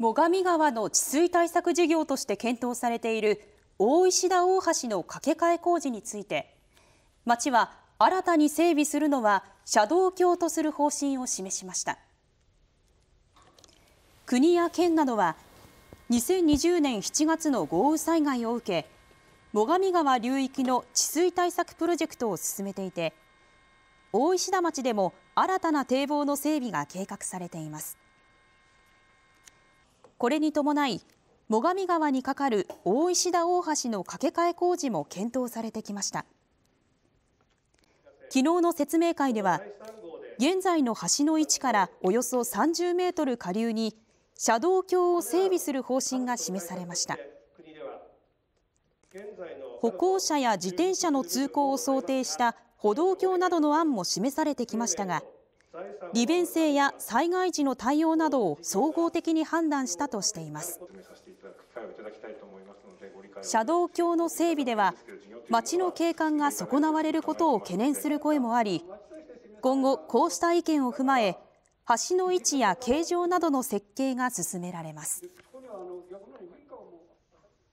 最上川の治水対策事業として検討されている大石田大橋の架け替え工事について町は新たに整備するのは車道橋とする方針を示しました国や県などは2020年7月の豪雨災害を受け最上川流域の治水対策プロジェクトを進めていて大石田町でも新たな堤防の整備が計画されていますこれに伴い最上川に架かる大石田大橋の架け替え工事も検討されてきました昨日の説明会では現在の橋の位置からおよそ30メートル下流に車道橋を整備する方針が示されました歩行者や自転車の通行を想定した歩道橋などの案も示されてきましたが利便性や災害時の対応などを総合的に判断したとしています車道橋の整備では町の景観が損なわれることを懸念する声もあり今後こうした意見を踏まえ橋の位置や形状などの設計が進められます